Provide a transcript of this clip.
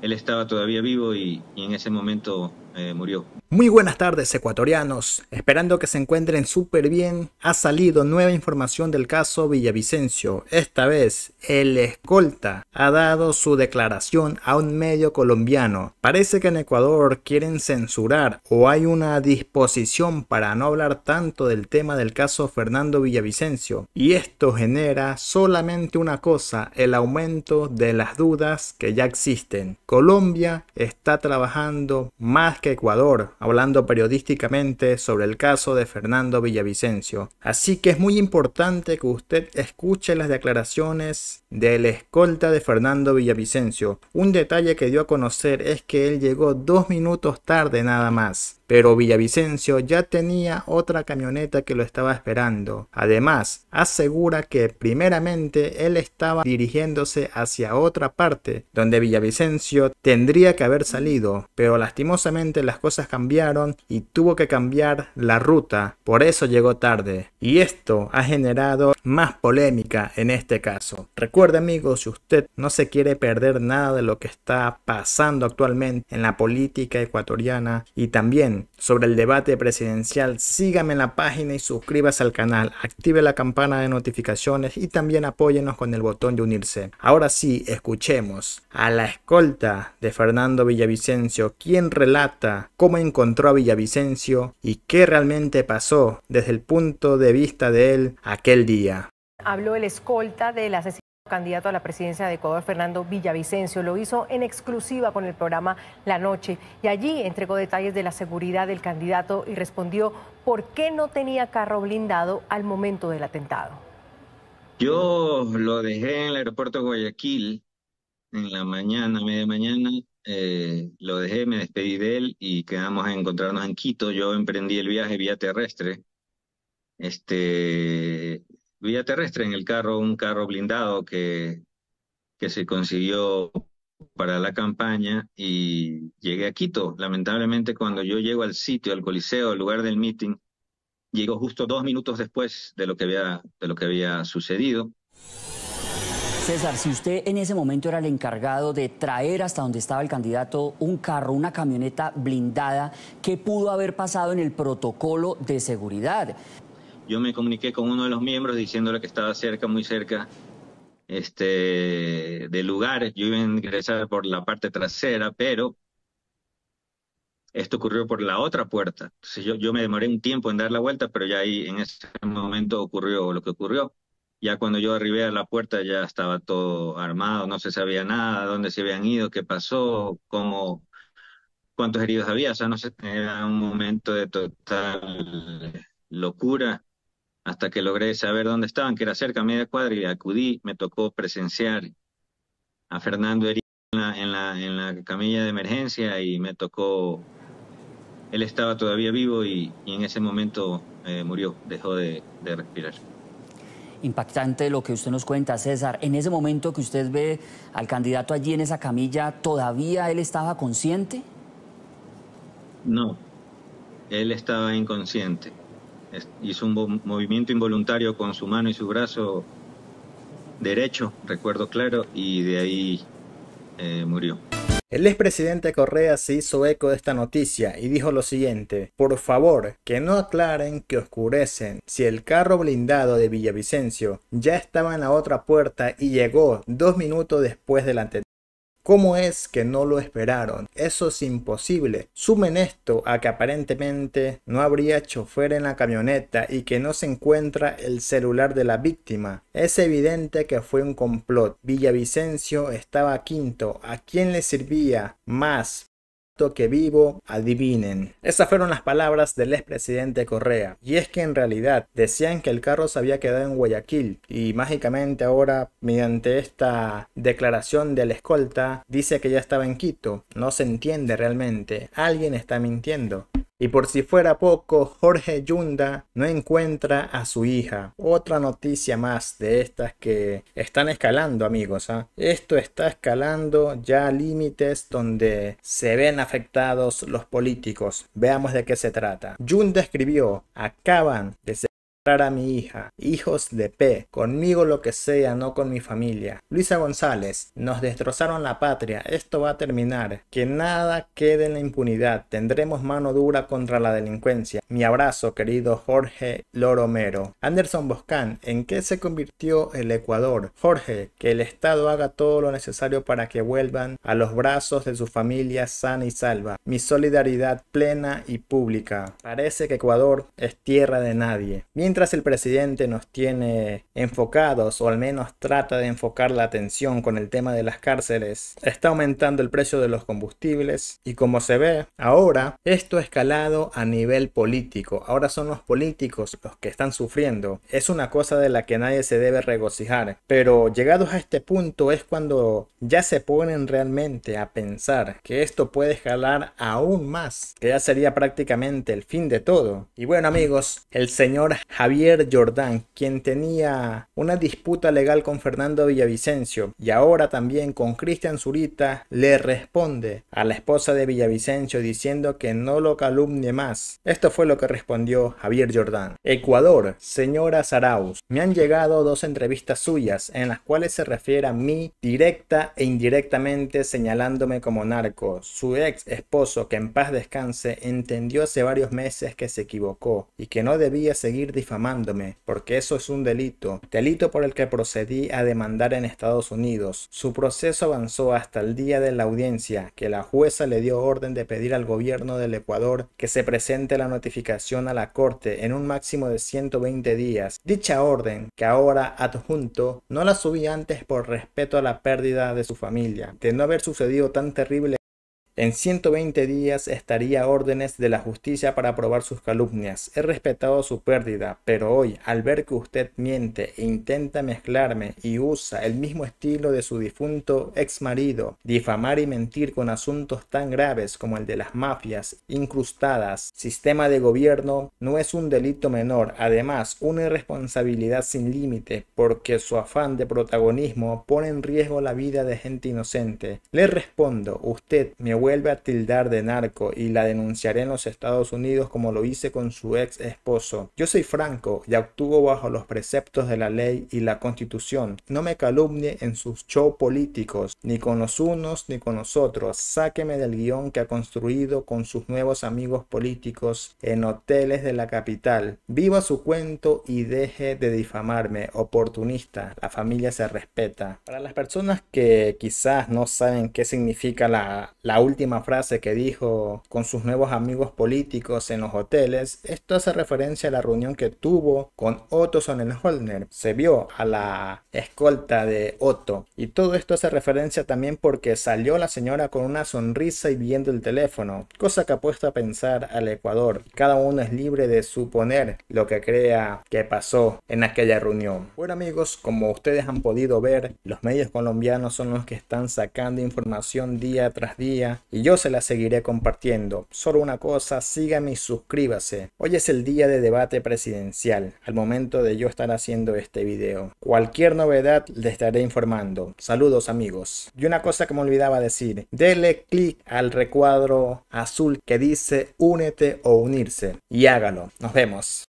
él estaba todavía vivo y, en ese momento eh, murió. Muy buenas tardes ecuatorianos, esperando que se encuentren súper bien. Ha salido nueva información del caso Villavicencio. Esta vez, el escolta ha dado su declaración a un medio colombiano. Parece que en Ecuador quieren censurar o hay una disposición para no hablar tanto del tema del caso Fernando Villavicencio. Y esto genera solamente una cosa, el aumento de las dudas que ya existen. Colombia está trabajando más que Ecuador, hablando periodísticamente sobre el caso de Fernando Villavicencio. Así que es muy importante que usted escuche las declaraciones del escolta de Fernando Villavicencio. Un detalle que dio a conocer es que él llegó dos minutos tarde nada más, pero Villavicencio ya tenía otra camioneta que lo estaba esperando. Además, asegura que primeramente él estaba dirigiéndose hacia otra parte, donde Villavicencio tendría que haber salido, pero lastimosamente las cosas cambiaron y tuvo que cambiar la ruta, por eso llegó tarde. Y esto ha generado más polémica en este caso. Recuerde amigos, si usted no se quiere perder nada de lo que está pasando actualmente en la política ecuatoriana y también sobre el debate presidencial, sígame en la página y suscríbase al canal, active la campana de notificaciones y también apóyenos con el botón de unirse. Ahora sí, escuchemos a la escolta de Fernando Villavicencio, quien relata cómo encontró a Villavicencio y qué realmente pasó desde el punto de vista de él aquel día. Habló el escolta del asesinato candidato a la presidencia de Ecuador, Fernando Villavicencio. Lo hizo en exclusiva con el programa La Noche y allí entregó detalles de la seguridad del candidato y respondió por qué no tenía carro blindado al momento del atentado. Yo lo dejé en el aeropuerto de Guayaquil en la mañana, media mañana. Eh, lo dejé, me despedí de él y quedamos a encontrarnos en Quito. Yo emprendí el viaje vía terrestre. Este, vía terrestre en el carro, un carro blindado que, que se consiguió para la campaña y llegué a Quito. Lamentablemente cuando yo llego al sitio, al coliseo, al lugar del meeting, llego justo dos minutos después de lo que había, de lo que había sucedido. César, si usted en ese momento era el encargado de traer hasta donde estaba el candidato un carro, una camioneta blindada, ¿qué pudo haber pasado en el protocolo de seguridad? Yo me comuniqué con uno de los miembros diciéndole que estaba cerca, muy cerca este, de lugares. Yo iba a ingresar por la parte trasera, pero esto ocurrió por la otra puerta. Entonces yo, yo me demoré un tiempo en dar la vuelta, pero ya ahí en ese momento ocurrió lo que ocurrió. Ya cuando yo arribé a la puerta ya estaba todo armado, no se sabía nada, dónde se habían ido, qué pasó, cómo, cuántos heridos había. O sea, no sé era un momento de total locura hasta que logré saber dónde estaban, que era cerca, media cuadra, y acudí, me tocó presenciar a Fernando herido en la, camilla de emergencia y me tocó, él estaba todavía vivo y, en ese momento eh, murió, dejó de respirar impactante lo que usted nos cuenta, César. En ese momento que usted ve al candidato allí en esa camilla, ¿todavía él estaba consciente? No, él estaba inconsciente hizo un movimiento involuntario con su mano y su brazo derecho, recuerdo claro, y de ahí eh, murió. El expresidente Correa se hizo eco de esta noticia y dijo lo siguiente, por favor, que no aclaren que oscurecen si el carro blindado de Villavicencio ya estaba en la otra puerta y llegó dos minutos después del anterior. ¿Cómo es que no lo esperaron? Eso es imposible. Sumen esto a que aparentemente no habría chofer en la camioneta y que no se encuentra el celular de la víctima. Es evidente que fue un complot. Villavicencio estaba quinto. ¿A quién le servía más que vivo, adivinen. Esas fueron las palabras del expresidente Correa. Y es que en realidad decían que el carro se había quedado en Guayaquil y mágicamente ahora mediante esta declaración del escolta dice que ya estaba en Quito. No se entiende realmente. Alguien está mintiendo. Y por si fuera poco, Jorge Yunda no encuentra a su hija. Otra noticia más de estas que están escalando, amigos. ¿ah? Esto está escalando ya a límites donde se ven afectados los políticos. Veamos de qué se trata. Yunda escribió, acaban de ser a mi hija. Hijos de P, conmigo lo que sea, no con mi familia. Luisa González, nos destrozaron la patria, esto va a terminar. Que nada quede en la impunidad, tendremos mano dura contra la delincuencia. Mi abrazo, querido Jorge Loromero. Anderson Boscan, ¿en qué se convirtió el Ecuador? Jorge, que el Estado haga todo lo necesario para que vuelvan a los brazos de su familia sana y salva. Mi solidaridad plena y pública. Parece que Ecuador es tierra de nadie. Mientras el presidente nos tiene enfocados, o al menos trata de enfocar la atención con el tema de las cárceles, está aumentando el precio de los combustibles y como se ve ahora, esto ha escalado a nivel político. Ahora son los políticos los que están sufriendo. Es una cosa de la que nadie se debe regocijar. Pero llegados a este punto es cuando ya se ponen realmente a pensar que esto puede escalar aún más, que ya sería prácticamente el fin de todo. Y bueno amigos, el señor Javier Jordán, quien tenía una disputa legal con Fernando Villavicencio y ahora también con Cristian Zurita, le responde a la esposa de Villavicencio diciendo que no lo calumnie más. Esto fue lo que respondió Javier Jordán. Ecuador, señora Saraus, me han llegado dos entrevistas suyas en las cuales se refiere a mí directa e indirectamente señalándome como narco. Su ex esposo, que en paz descanse, entendió hace varios meses que se equivocó y que no debía seguir difamándome, porque eso es un delito, delito por el que procedí a demandar en Estados Unidos. Su proceso avanzó hasta el día de la audiencia, que la jueza le dio orden de pedir al gobierno del Ecuador que se presente la notificación a la Corte en un máximo de 120 días. Dicha orden, que ahora adjunto, no la subí antes por respeto a la pérdida de su familia, de no haber sucedido tan terrible en 120 días estaría a órdenes de la justicia para probar sus calumnias. He respetado su pérdida, pero hoy, al ver que usted miente e intenta mezclarme y usa el mismo estilo de su difunto ex marido, difamar y mentir con asuntos tan graves como el de las mafias incrustadas, sistema de gobierno, no es un delito menor, además una irresponsabilidad sin límite, porque su afán de protagonismo pone en riesgo la vida de gente inocente. Le respondo, usted, mi vuelve a tildar de narco y la denunciaré en los Estados Unidos como lo hice con su ex esposo. Yo soy franco y actúo bajo los preceptos de la ley y la constitución. No me calumnie en sus shows políticos, ni con los unos ni con los otros. Sáqueme del guión que ha construido con sus nuevos amigos políticos en hoteles de la capital. Viva su cuento y deje de difamarme, oportunista. La familia se respeta. Para las personas que quizás no saben qué significa la, la última frase que dijo con sus nuevos amigos políticos en los hoteles, esto hace referencia a la reunión que tuvo con Otto Sonnenholner. Se vio a la escolta de Otto. Y todo esto hace referencia también porque salió la señora con una sonrisa y viendo el teléfono, cosa que ha puesto a pensar al Ecuador. Cada uno es libre de suponer lo que crea que pasó en aquella reunión. Bueno amigos, como ustedes han podido ver, los medios colombianos son los que están sacando información día tras día y yo se la seguiré compartiendo. Solo una cosa, sígame y suscríbase. Hoy es el día de debate presidencial, al momento de yo estar haciendo este video. Cualquier novedad le estaré informando. Saludos amigos. Y una cosa que me olvidaba decir, dele clic al recuadro azul que dice únete o unirse y hágalo. Nos vemos.